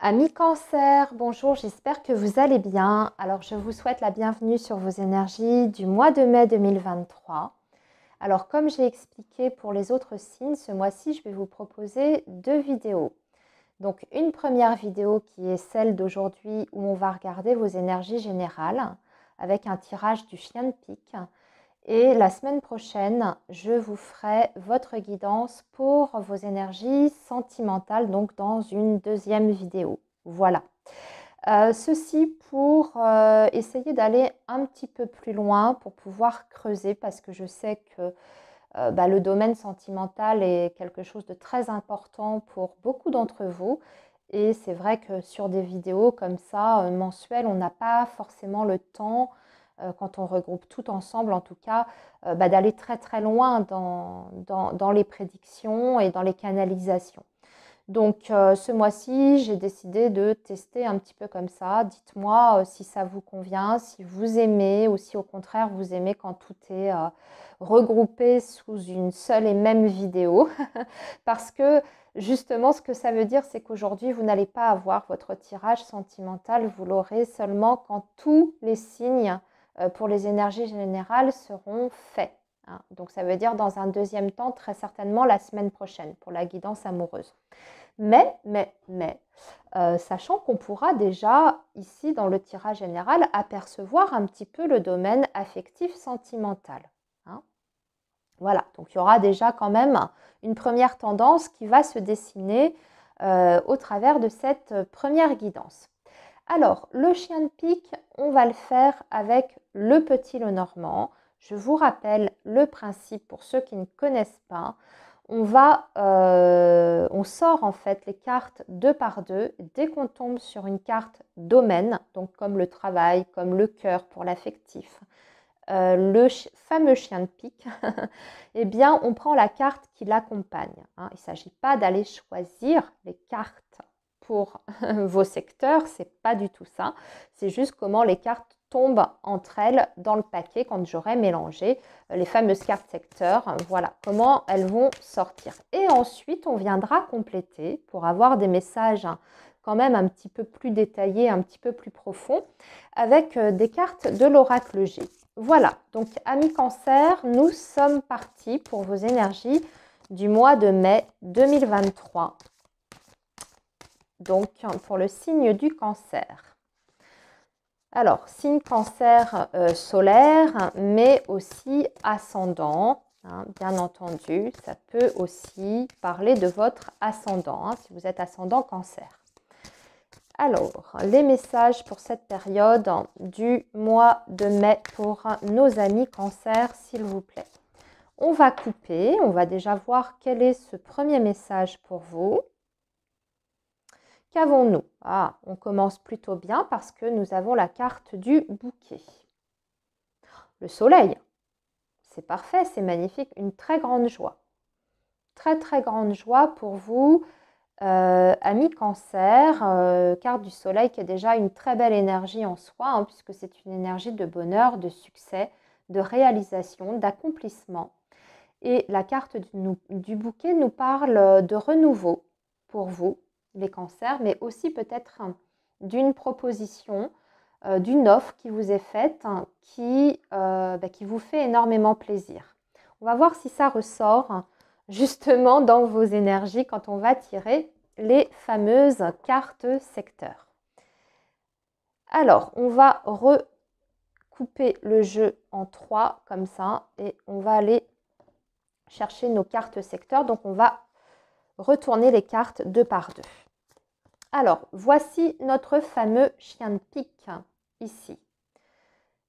Amis Cancer, bonjour, j'espère que vous allez bien. Alors, je vous souhaite la bienvenue sur vos énergies du mois de mai 2023. Alors, comme j'ai expliqué pour les autres signes, ce mois-ci, je vais vous proposer deux vidéos. Donc, une première vidéo qui est celle d'aujourd'hui où on va regarder vos énergies générales avec un tirage du chien de pique et la semaine prochaine, je vous ferai votre guidance pour vos énergies sentimentales, donc dans une deuxième vidéo. Voilà. Euh, ceci pour euh, essayer d'aller un petit peu plus loin, pour pouvoir creuser, parce que je sais que euh, bah, le domaine sentimental est quelque chose de très important pour beaucoup d'entre vous. Et c'est vrai que sur des vidéos comme ça, mensuelles, on n'a pas forcément le temps euh, quand on regroupe tout ensemble, en tout cas, euh, bah, d'aller très très loin dans, les prédictions et dans les canalisations. Donc euh, ce mois-ci, j'ai décidé de tester un petit peu comme ça. Dites-moi si ça vous convient, si vous aimez ou si au contraire vous aimez quand tout est regroupé sous une seule et même vidéo. Parce que justement, ce que ça veut dire, c'est qu'aujourd'hui, vous n'allez pas avoir votre tirage sentimental, vous l'aurez seulement quand tous les signes euh, pour les énergies générales seront faits. Hein. Donc ça veut dire dans un deuxième temps, très certainement la semaine prochaine pour la guidance amoureuse. Mais, mais, mais, euh, sachant qu'on pourra déjà, ici dans le tirage général, apercevoir un petit peu le domaine affectif sentimental. Hein. Voilà, donc il y aura déjà quand même une première tendance qui va se dessiner euh, au travers de cette première guidance. Alors, le chien de pique, on va le faire avec le petit le normand. Je vous rappelle le principe pour ceux qui ne connaissent pas. On va, euh, on sort en fait les cartes deux par deux. Dès qu'on tombe sur une carte domaine, donc comme le travail, comme le cœur pour l'affectif, euh, le fameux chien de pique, eh bien, on prend la carte qui l'accompagne. Hein. Il ne s'agit pas d'aller choisir les cartes pour vos secteurs, c'est pas du tout ça. C'est juste comment les cartes tombent entre elles dans le paquet quand j'aurai mélangé euh, les fameuses cartes secteur, Voilà comment elles vont sortir. Et ensuite, on viendra compléter pour avoir des messages hein, quand même un petit peu plus détaillés, un petit peu plus profonds, avec euh, des cartes de l'oracle G. Voilà, donc amis cancer, nous sommes partis pour vos énergies du mois de mai 2023. Donc pour le signe du cancer. Alors, signe cancer euh, solaire, mais aussi ascendant. Hein, bien entendu, ça peut aussi parler de votre ascendant, hein, si vous êtes ascendant cancer. Alors, les messages pour cette période du mois de mai pour nos amis cancer, s'il vous plaît. On va couper, on va déjà voir quel est ce premier message pour vous. Qu'avons-nous Ah, on commence plutôt bien parce que nous avons la carte du bouquet. Le soleil. C'est parfait, c'est magnifique, une très grande joie. Très très grande joie pour vous, ami euh, amis cancer, euh, carte du soleil qui est déjà une très belle énergie en soi, hein, puisque c'est une énergie de bonheur, de succès, de réalisation, d'accomplissement. Et la carte du bouquet nous parle de renouveau pour vous, les cancers, mais aussi peut-être hein, d'une proposition, euh, d'une offre qui vous est faite, hein, qui, euh, bah, qui vous fait énormément plaisir. On va voir si ça ressort hein, justement dans vos énergies quand on va tirer les fameuses cartes secteurs. Alors, on va recouper le jeu en trois comme ça et on va aller chercher nos cartes secteurs. Donc, on va retourner les cartes deux par deux. Alors, voici notre fameux chien de pique ici.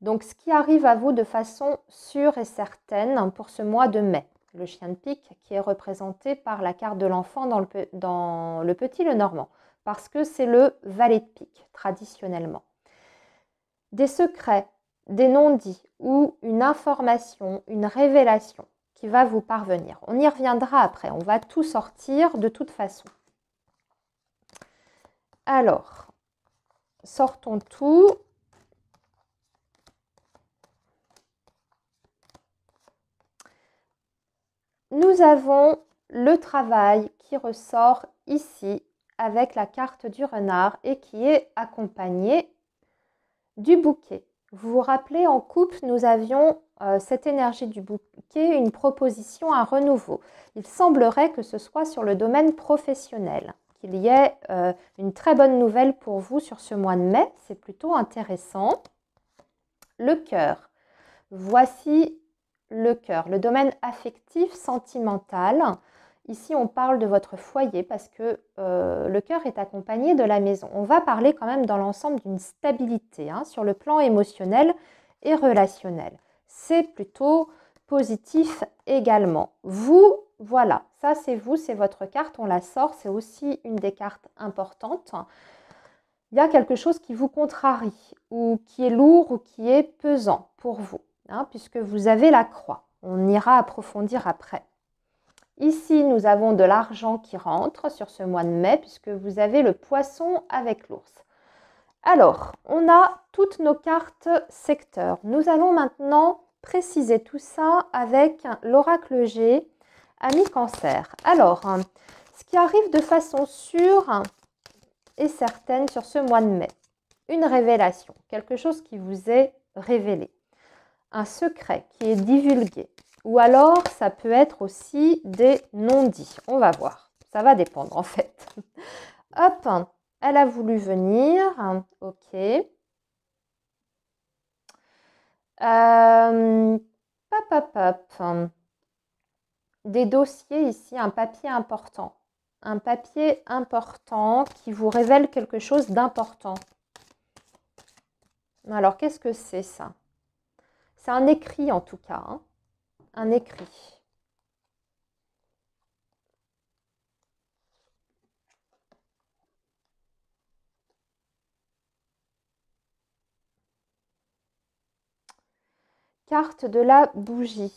Donc, ce qui arrive à vous de façon sûre et certaine pour ce mois de mai, le chien de pique qui est représenté par la carte de l'enfant dans, le, petit le normand, parce que c'est le valet de pique traditionnellement. Des secrets, des non-dits ou une information, une révélation qui va vous parvenir. On y reviendra après, on va tout sortir de toute façon. Alors, sortons tout. Nous avons le travail qui ressort ici avec la carte du renard et qui est accompagné du bouquet. Vous vous rappelez, en coupe, nous avions euh, cette énergie du bouquet, une proposition, un renouveau. Il semblerait que ce soit sur le domaine professionnel qu'il y ait euh, une très bonne nouvelle pour vous sur ce mois de mai. C'est plutôt intéressant. Le cœur. Voici le cœur, le domaine affectif, sentimental. Ici, on parle de votre foyer parce que euh, le cœur est accompagné de la maison. On va parler quand même dans l'ensemble d'une stabilité hein, sur le plan émotionnel et relationnel. C'est plutôt positif également. Vous, voilà, ça c'est vous, c'est votre carte, on la sort, c'est aussi une des cartes importantes. Il y a quelque chose qui vous contrarie ou qui est lourd ou qui est pesant pour vous, hein, puisque vous avez la croix. On ira approfondir après. Ici, nous avons de l'argent qui rentre sur ce mois de mai, puisque vous avez le poisson avec l'ours. Alors, on a toutes nos cartes secteurs. Nous allons maintenant préciser tout ça avec l'oracle G Ami cancer, alors, hein, ce qui arrive de façon sûre et certaine sur ce mois de mai, une révélation, quelque chose qui vous est révélé, un secret qui est divulgué, ou alors ça peut être aussi des non-dits. On va voir, ça va dépendre en fait. Hop, elle a voulu venir, ok. Euh, pop, pop des dossiers ici, un papier important. Un papier important qui vous révèle quelque chose d'important. Alors, qu'est-ce que c'est ça C'est un écrit en tout cas. Hein. un écrit. Carte de la bougie.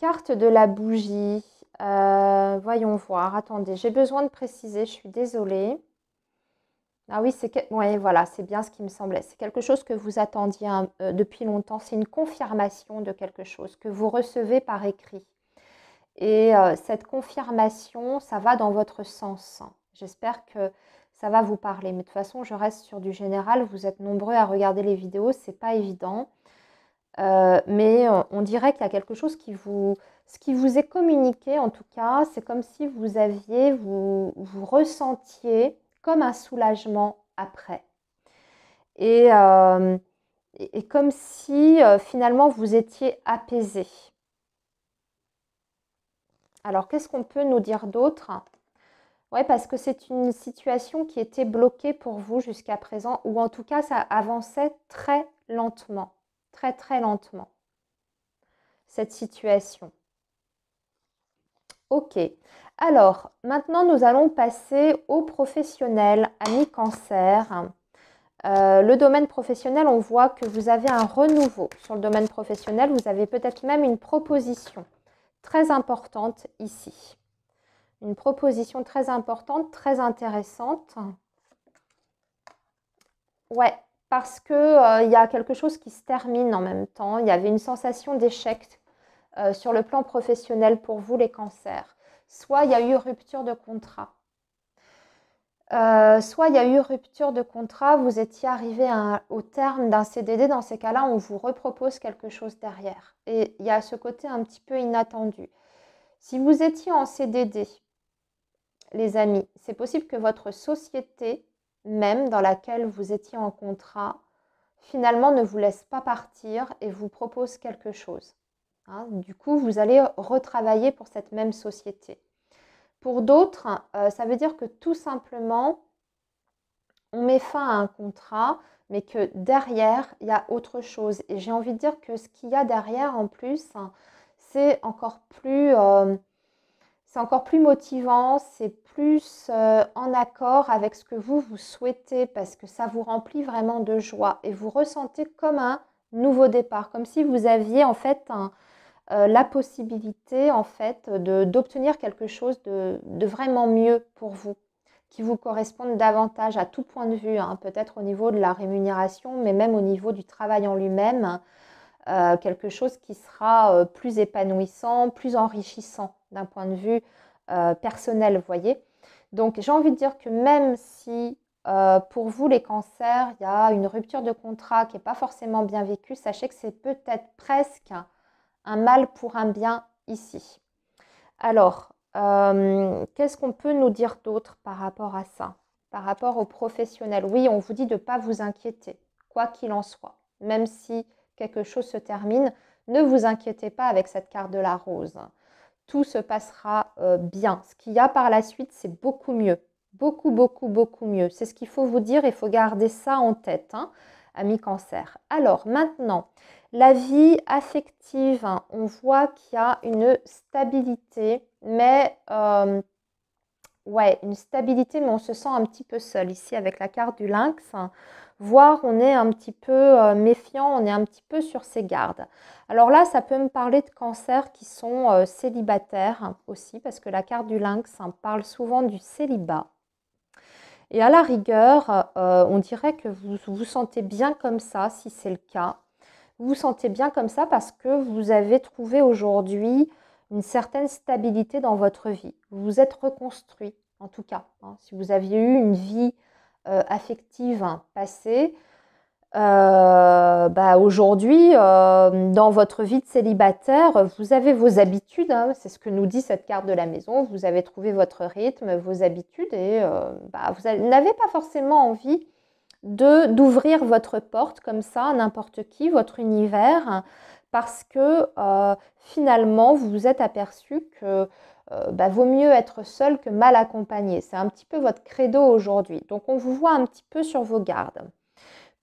Carte de la bougie. Euh, voyons voir. Attendez, j'ai besoin de préciser, je suis désolée. Ah oui, c'est voilà, c'est bien ce qui me semblait. C'est quelque chose que vous attendiez euh, depuis longtemps. C'est une confirmation de quelque chose que vous recevez par écrit. Et euh, cette confirmation, ça va dans votre sens. J'espère que ça va vous parler. Mais de toute façon, je reste sur du général. Vous êtes nombreux à regarder les vidéos, ce n'est pas évident. Euh, mais on dirait qu'il y a quelque chose qui vous... Ce qui vous est communiqué, en tout cas, c'est comme si vous aviez, vous, ressentiez comme un soulagement après. Et, comme si finalement vous étiez apaisé. Alors qu'est-ce qu'on peut nous dire d'autre Oui, parce que c'est une situation qui était bloquée pour vous jusqu'à présent, ou en tout cas ça avançait très lentement très très lentement cette situation. Ok, alors maintenant nous allons passer au professionnel amis cancer. Euh, le domaine professionnel, on voit que vous avez un renouveau sur le domaine professionnel. Vous avez peut-être même une proposition très importante ici. Une proposition très importante, très intéressante. Ouais, parce qu'il euh, y a quelque chose qui se termine en même temps. Il y avait une sensation d'échec euh, sur le plan professionnel pour vous, les cancers. Soit il y a eu rupture de contrat. Euh, soit il y a eu rupture de contrat, vous étiez arrivé au terme d'un CDD. Dans ces cas-là, on vous repropose quelque chose derrière. Et il y a ce côté un petit peu inattendu. Si vous étiez en CDD, les amis, c'est possible que votre société même dans laquelle vous étiez en contrat, finalement ne vous laisse pas partir et vous propose quelque chose. Hein. du coup, vous allez retravailler pour cette même société. Pour d'autres, euh, ça veut dire que tout simplement, on met fin à un contrat, mais que derrière, il y a autre chose. Et j'ai envie de dire que ce qu'il y a derrière, en plus, c'est encore plus... Euh, c'est encore plus motivant, c'est plus euh, en accord avec ce que vous, vous souhaitez, parce que ça vous remplit vraiment de joie et vous ressentez comme un nouveau départ, comme si vous aviez en fait euh, la possibilité en fait d'obtenir quelque chose de, vraiment mieux pour vous, qui vous corresponde davantage à tout point de vue, hein, peut-être au niveau de la rémunération, mais même au niveau du travail en lui-même, euh, quelque chose qui sera plus épanouissant, plus enrichissant d'un point de vue euh, personnel, vous voyez. Donc j'ai envie de dire que même si euh, pour vous les cancers, il y a une rupture de contrat qui n'est pas forcément bien vécue, sachez que c'est peut-être presque un, mal pour un bien ici. Alors, euh, qu'est-ce qu'on peut nous dire d'autre par rapport à ça Par rapport aux professionnels Oui, on vous dit de ne pas vous inquiéter, quoi qu'il en soit. Même si quelque chose se termine, ne vous inquiétez pas avec cette carte de la rose tout se passera euh, bien. Ce qu'il y a par la suite, c'est beaucoup mieux. Beaucoup, beaucoup, beaucoup mieux. C'est ce qu'il faut vous dire, il faut garder ça en tête, hein, ami cancer. Alors maintenant, la vie affective, hein, on voit qu'il y a une stabilité, mais euh, ouais, une stabilité, mais on se sent un petit peu seul. Ici, avec la carte du lynx, Voir voire on est un petit peu euh, méfiant, on est un petit peu sur ses gardes. Alors là, ça peut me parler de cancers qui sont euh, célibataires aussi, parce que la carte du lynx hein, parle souvent du célibat. Et à la rigueur, euh, on dirait que vous vous sentez bien comme ça, si c'est le cas. Vous vous sentez bien comme ça parce que vous avez trouvé aujourd'hui une certaine stabilité dans votre vie. Vous vous êtes reconstruit, en tout cas. Hein. si vous aviez eu une vie euh, affective hein, passée, euh, bah, aujourd'hui, euh, dans votre vie de célibataire, vous avez vos habitudes. Hein. c'est ce que nous dit cette carte de la maison. Vous avez trouvé votre rythme, vos habitudes, et bah, vous n'avez pas forcément envie de d'ouvrir votre porte comme ça à n'importe qui, votre univers parce que euh, finalement, vous vous êtes aperçu que euh, bah, vaut mieux être seul que mal accompagné. C'est un petit peu votre credo aujourd'hui. Donc on vous voit un petit peu sur vos gardes.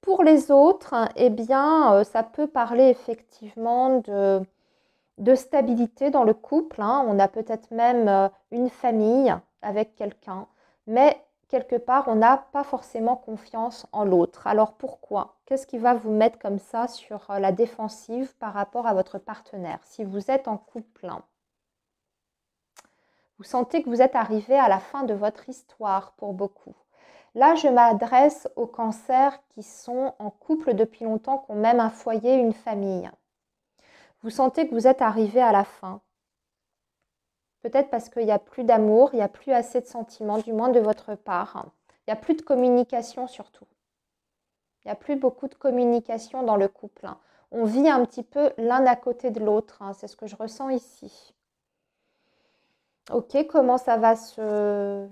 Pour les autres, eh bien, euh, ça peut parler effectivement de, stabilité dans le couple. Hein. On a peut-être même une famille avec quelqu'un. Mais quelque part, on n'a pas forcément confiance en l'autre. Alors pourquoi Qu'est-ce qui va vous mettre comme ça sur euh, la défensive par rapport à votre partenaire Si vous êtes en couple, hein, vous sentez que vous êtes arrivé à la fin de votre histoire pour beaucoup. Là, je m'adresse aux cancers qui sont en couple depuis longtemps, qui ont même un foyer, une famille. Vous sentez que vous êtes arrivé à la fin, Peut-être parce qu'il n'y a plus d'amour, il n'y a plus assez de sentiments, du moins de votre part. Il n'y a plus de communication surtout. Il n'y a plus beaucoup de communication dans le couple. On vit un petit peu l'un à côté de l'autre. Hein. C'est ce que je ressens ici. Ok, comment ça va se...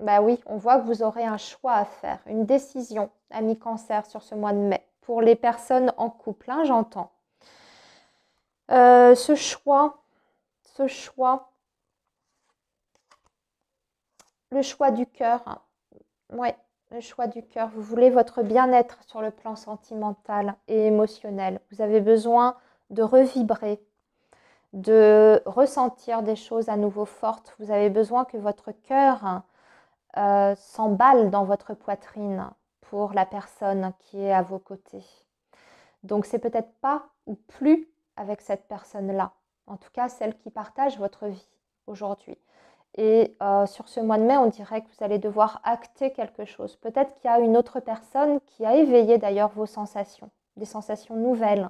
Bah oui, on voit que vous aurez un choix à faire, une décision, ami cancer, sur ce mois de mai. Pour les personnes en couple, hein, j'entends. Euh, ce choix, choix, le choix du cœur. Hein. Ouais, le choix du cœur. Vous voulez votre bien-être sur le plan sentimental et émotionnel. Vous avez besoin de revibrer, de ressentir des choses à nouveau fortes. Vous avez besoin que votre cœur hein, euh, s'emballe dans votre poitrine pour la personne qui est à vos côtés. Donc c'est peut-être pas ou plus avec cette personne-là en tout cas celle qui partage votre vie aujourd'hui. Et euh, sur ce mois de mai, on dirait que vous allez devoir acter quelque chose. Peut-être qu'il y a une autre personne qui a éveillé d'ailleurs vos sensations, des sensations nouvelles.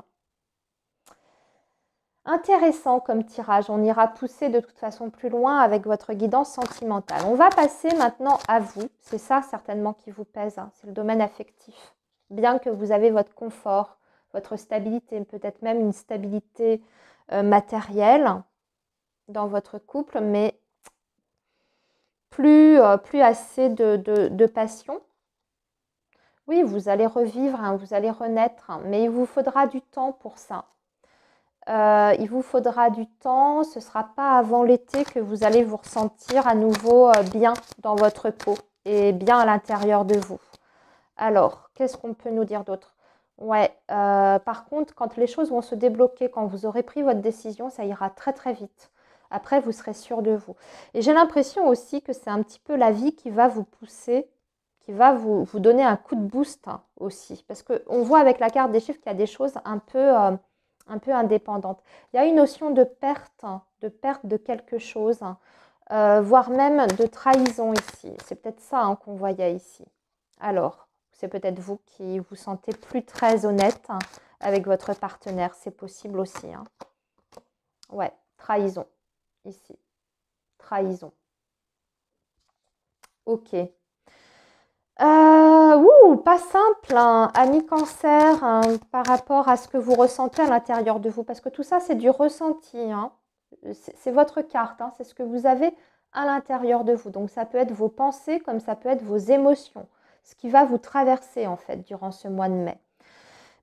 Intéressant comme tirage, on ira pousser de toute façon plus loin avec votre guidance sentimentale. On va passer maintenant à vous, c'est ça certainement qui vous pèse, hein. c'est le domaine affectif. Bien que vous avez votre confort, votre stabilité, peut-être même une stabilité euh, matériel dans votre couple, mais plus, euh, plus assez de, passion. Oui, vous allez revivre, hein, vous allez renaître, hein, mais il vous faudra du temps pour ça. Euh, il vous faudra du temps, ce ne sera pas avant l'été que vous allez vous ressentir à nouveau bien dans votre peau et bien à l'intérieur de vous. Alors, qu'est-ce qu'on peut nous dire d'autre Ouais, euh, par contre, quand les choses vont se débloquer, quand vous aurez pris votre décision, ça ira très très vite. Après, vous serez sûr de vous. Et j'ai l'impression aussi que c'est un petit peu la vie qui va vous pousser, qui va vous, donner un coup de boost hein, aussi. Parce qu'on voit avec la carte des chiffres qu'il y a des choses un peu, euh, un peu indépendantes. Il y a une notion de perte, hein, de perte de quelque chose, hein, euh, voire même de trahison ici. C'est peut-être ça qu'on voyait ici. Alors, c'est peut-être vous qui vous sentez plus très honnête hein, avec votre partenaire. C'est possible aussi. Hein. Ouais, trahison. Ici. Trahison. Ok. Euh, ouh, pas simple, hein. ami cancer, par rapport à ce que vous ressentez à l'intérieur de vous, parce que tout ça, c'est du ressenti. C'est votre carte, c'est ce que vous avez à l'intérieur de vous. Donc ça peut être vos pensées comme ça peut être vos émotions ce qui va vous traverser en fait durant ce mois de mai.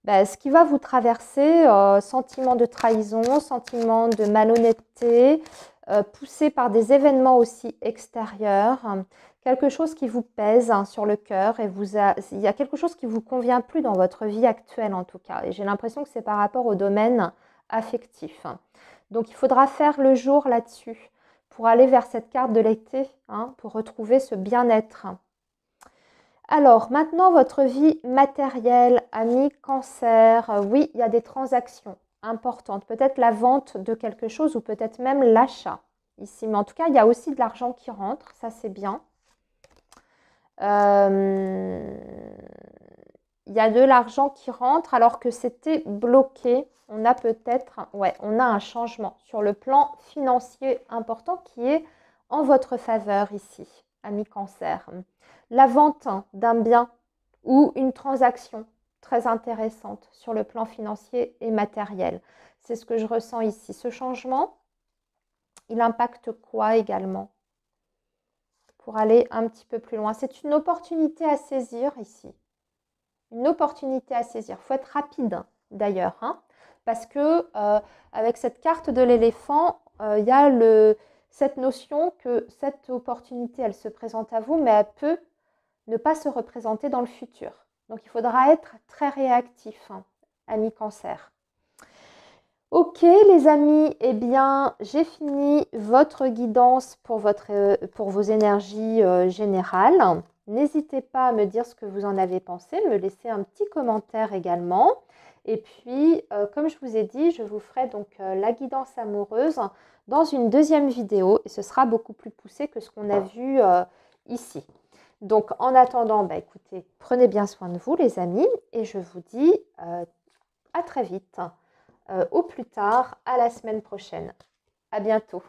Ben, ce qui va vous traverser, euh, sentiment de trahison, sentiment de malhonnêteté, euh, poussé par des événements aussi extérieurs, hein, quelque chose qui vous pèse hein, sur le cœur et vous il y a quelque chose qui vous convient plus dans votre vie actuelle en tout cas. Et j'ai l'impression que c'est par rapport au domaine affectif. Hein. Donc il faudra faire le jour là-dessus pour aller vers cette carte de l'été, pour retrouver ce bien-être. Alors, maintenant, votre vie matérielle, ami cancer, euh, oui, il y a des transactions importantes, peut-être la vente de quelque chose ou peut-être même l'achat ici. Mais en tout cas, il y a aussi de l'argent qui rentre, ça c'est bien. Euh, il y a de l'argent qui rentre alors que c'était bloqué. On a peut-être, ouais, on a un changement sur le plan financier important qui est en votre faveur ici mi cancer. La vente d'un bien ou une transaction très intéressante sur le plan financier et matériel. C'est ce que je ressens ici. Ce changement, il impacte quoi également Pour aller un petit peu plus loin, c'est une opportunité à saisir ici. Une opportunité à saisir. Il faut être rapide d'ailleurs, hein, parce que euh, avec cette carte de l'éléphant, euh, il y a le, cette notion que cette opportunité, elle se présente à vous, mais elle peut ne pas se représenter dans le futur. Donc il faudra être très réactif, amis hein, ami cancer. Ok les amis, eh bien j'ai fini votre guidance pour, votre, euh, pour vos énergies euh, générales. N'hésitez pas à me dire ce que vous en avez pensé, me laisser un petit commentaire également. Et puis, euh, comme je vous ai dit, je vous ferai donc la guidance amoureuse dans une deuxième vidéo et ce sera beaucoup plus poussé que ce qu'on a vu euh, ici. Donc en attendant, bah, écoutez, prenez bien soin de vous les amis et je vous dis euh, à très vite, euh, au plus tard, à la semaine prochaine. À bientôt.